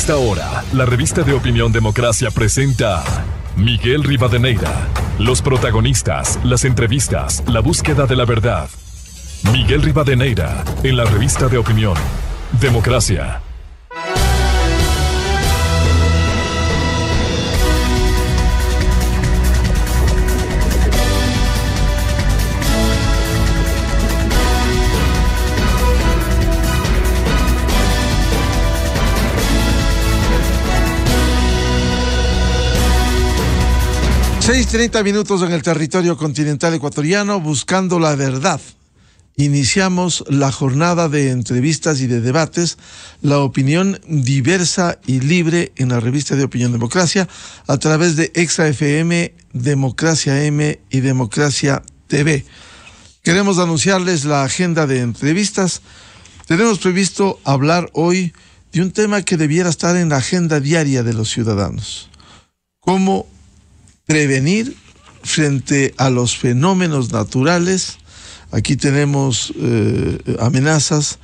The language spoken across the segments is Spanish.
Hasta ahora, la revista de opinión Democracia presenta Miguel Rivadeneira. Los protagonistas, las entrevistas, la búsqueda de la verdad. Miguel Rivadeneira, en la revista de opinión Democracia. 6.30 minutos en el territorio continental ecuatoriano buscando la verdad. Iniciamos la jornada de entrevistas y de debates, la opinión diversa y libre en la revista de Opinión Democracia a través de FM, Democracia M y Democracia TV. Queremos anunciarles la agenda de entrevistas. Tenemos previsto hablar hoy de un tema que debiera estar en la agenda diaria de los ciudadanos. ¿Cómo prevenir frente a los fenómenos naturales. Aquí tenemos eh, amenazas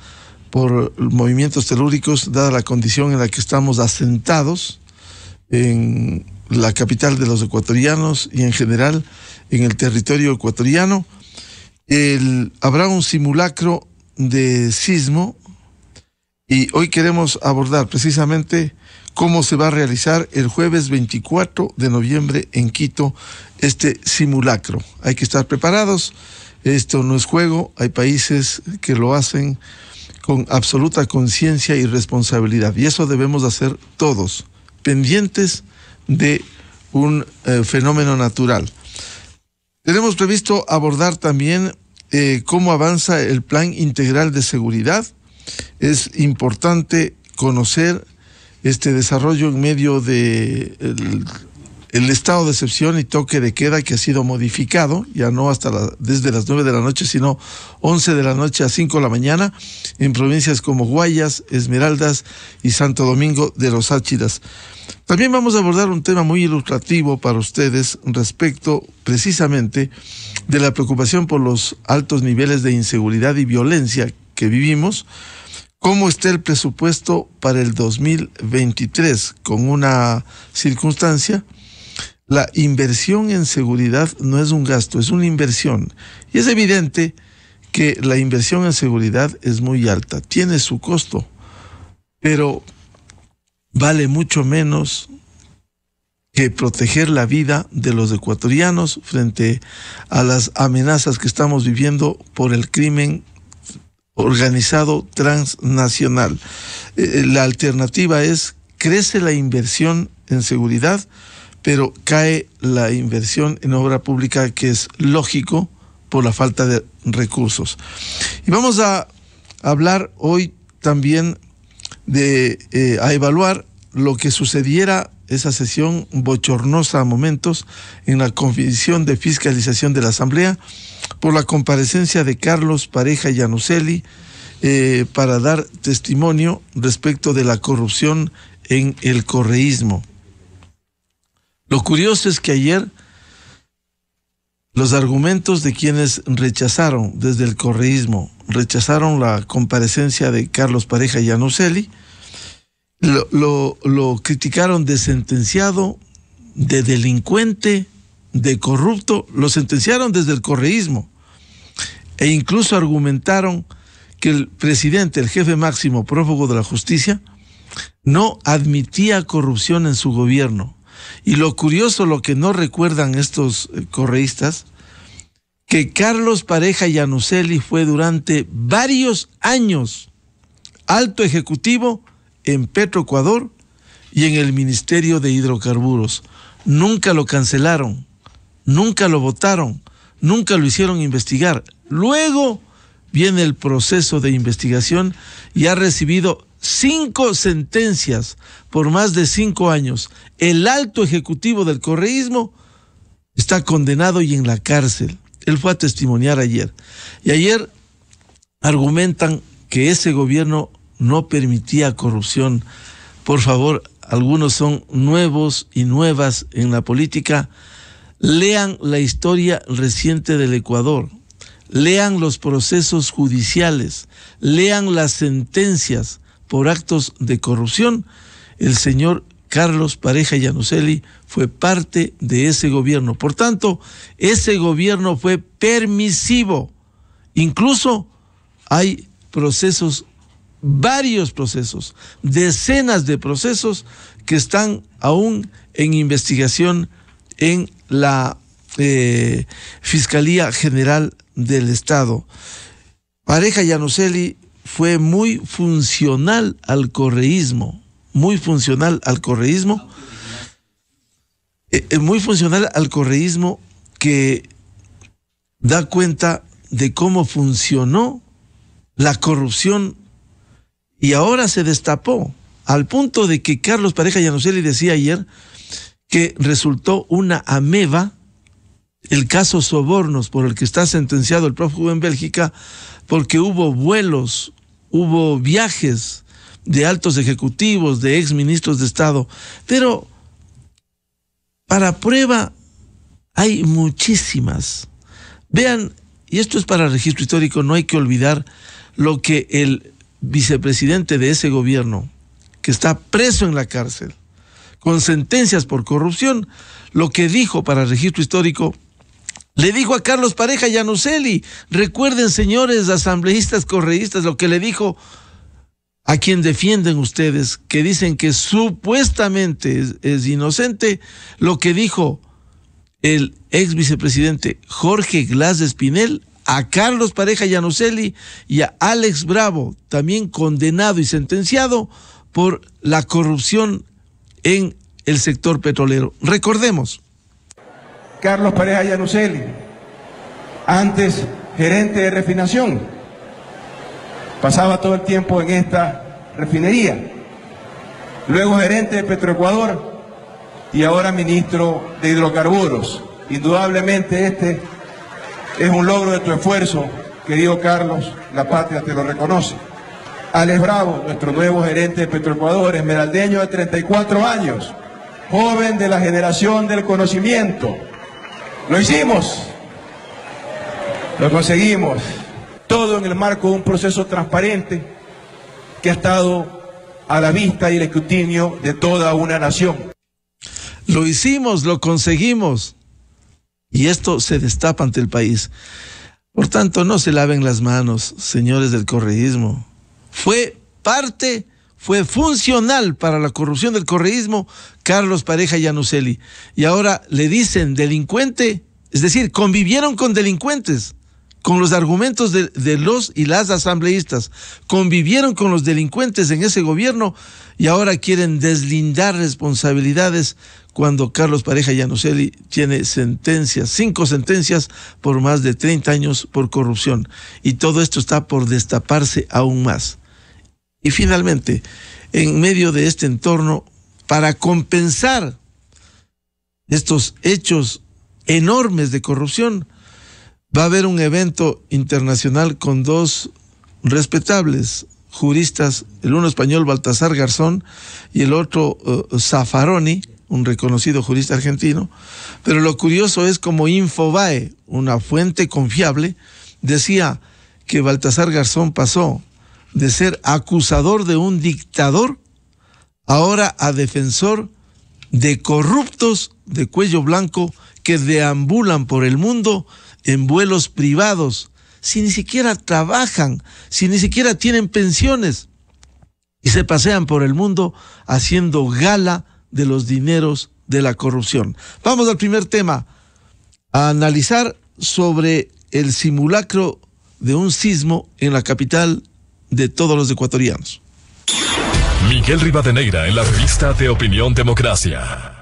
por movimientos telúricos, dada la condición en la que estamos asentados en la capital de los ecuatorianos y en general en el territorio ecuatoriano. habrá un simulacro de sismo y hoy queremos abordar precisamente cómo se va a realizar el jueves 24 de noviembre en Quito este simulacro. Hay que estar preparados, esto no es juego, hay países que lo hacen con absoluta conciencia y responsabilidad y eso debemos hacer todos, pendientes de un eh, fenómeno natural. Tenemos previsto abordar también eh, cómo avanza el plan integral de seguridad. Es importante conocer este desarrollo en medio de estado de excepción y toque de queda que ha sido modificado, ya no hasta desde las 9 de la noche, sino 11 de la noche a 5 de la mañana, en provincias como Guayas, Esmeraldas y Santo Domingo de los Áchidas. También vamos a abordar un tema muy ilustrativo para ustedes respecto precisamente de la preocupación por los altos niveles de inseguridad y violencia que vivimos ¿Cómo está el presupuesto para el 2023? Con una circunstancia, la inversión en seguridad no es un gasto, es una inversión. Y es evidente que la inversión en seguridad es muy alta, tiene su costo, pero vale mucho menos que proteger la vida de los ecuatorianos frente a las amenazas que estamos viviendo por el crimen organizado transnacional. Eh, eh, la alternativa es crece la inversión en seguridad, pero cae la inversión en obra pública, que es lógico por la falta de recursos. Y vamos a hablar hoy también de eh, a evaluar lo que sucediera esa sesión bochornosa a momentos en la Comisión de Fiscalización de la Asamblea por la comparecencia de Carlos Pareja Yanuceli eh, para dar testimonio respecto de la corrupción en el correísmo. Lo curioso es que ayer los argumentos de quienes rechazaron desde el correísmo, rechazaron la comparecencia de Carlos Pareja Yanuceli. lo criticaron de sentenciado, de delincuente, de corrupto, lo sentenciaron desde el correísmo e incluso argumentaron que el presidente, el jefe máximo prófugo de la justicia, no admitía corrupción en su gobierno. Y lo curioso, lo que no recuerdan estos eh, correístas, que Carlos Pareja Yanuseli fue durante varios años alto ejecutivo en Petroecuador y en el Ministerio de Hidrocarburos. Nunca lo cancelaron, nunca lo votaron, nunca lo hicieron investigar. Luego viene el proceso de investigación y ha recibido cinco sentencias por más de cinco años. El alto ejecutivo del correísmo está condenado y en la cárcel. Él fue a testimoniar ayer. Y ayer argumentan que ese gobierno no permitía corrupción. Por favor, algunos son nuevos y nuevas en la política Lean la historia reciente del Ecuador, lean los procesos judiciales, lean las sentencias por actos de corrupción. El señor Carlos Pareja Yanuseli fue parte de ese gobierno. Por tanto, ese gobierno fue permisivo. Incluso hay procesos, varios procesos, decenas de procesos que están aún en investigación en la eh, Fiscalía General del Estado. Pareja Yanuseli fue muy funcional al correísmo, muy funcional al correísmo, eh, eh, muy funcional al correísmo que da cuenta de cómo funcionó la corrupción y ahora se destapó al punto de que Carlos Pareja Yanuseli decía ayer, que resultó una ameba, el caso Sobornos, por el que está sentenciado el prófugo en Bélgica, porque hubo vuelos, hubo viajes de altos ejecutivos, de exministros de Estado, pero para prueba hay muchísimas. Vean, y esto es para registro histórico, no hay que olvidar lo que el vicepresidente de ese gobierno, que está preso en la cárcel, con sentencias por corrupción, lo que dijo para registro histórico le dijo a Carlos Pareja Yanuseli, recuerden señores asambleístas correístas lo que le dijo a quien defienden ustedes, que dicen que supuestamente es, inocente, lo que dijo el ex vicepresidente Jorge Glass Espinel a Carlos Pareja Yanuseli y a Alex Bravo, también condenado y sentenciado por la corrupción en el sector petrolero. Recordemos. Carlos Pareja Yanuceli, antes gerente de refinación, pasaba todo el tiempo en esta refinería, luego gerente de Petroecuador y ahora ministro de hidrocarburos. Indudablemente este es un logro de tu esfuerzo, querido Carlos, la patria te lo reconoce. Alex Bravo, nuestro nuevo gerente de Petroecuador, esmeraldeño de 34 años, joven de la generación del conocimiento. Lo hicimos, lo conseguimos, todo en el marco de un proceso transparente que ha estado a la vista y el escrutinio de toda una nación. Lo hicimos, lo conseguimos. Y esto se destapa ante el país. Por tanto, no se laven las manos, señores del correísmo fue parte, fue funcional para la corrupción del correísmo Carlos Pareja Yanuseli. Y ahora le dicen delincuente, es decir, convivieron con delincuentes con los argumentos de, los y las asambleístas. Convivieron con los delincuentes en ese gobierno y ahora quieren deslindar responsabilidades cuando Carlos Pareja Yanuseli tiene sentencias, cinco sentencias por más de 30 años por corrupción. Y todo esto está por destaparse aún más. Y finalmente, en medio de este entorno, para compensar estos hechos enormes de corrupción, va a haber un evento internacional con dos respetables juristas, el uno español Baltasar Garzón y el otro eh, Zaffaroni, un reconocido jurista argentino. Pero lo curioso es como Infobae, una fuente confiable, decía que Baltasar Garzón pasó de ser acusador de un dictador, ahora a defensor de corruptos de cuello blanco que deambulan por el mundo en vuelos privados, si ni siquiera trabajan, si ni siquiera tienen pensiones y se pasean por el mundo haciendo gala de los dineros de la corrupción. Vamos al primer tema, a analizar sobre el simulacro de un sismo en la capital de todos los ecuatorianos. Miguel Rivadeneira en la revista de Opinión Democracia.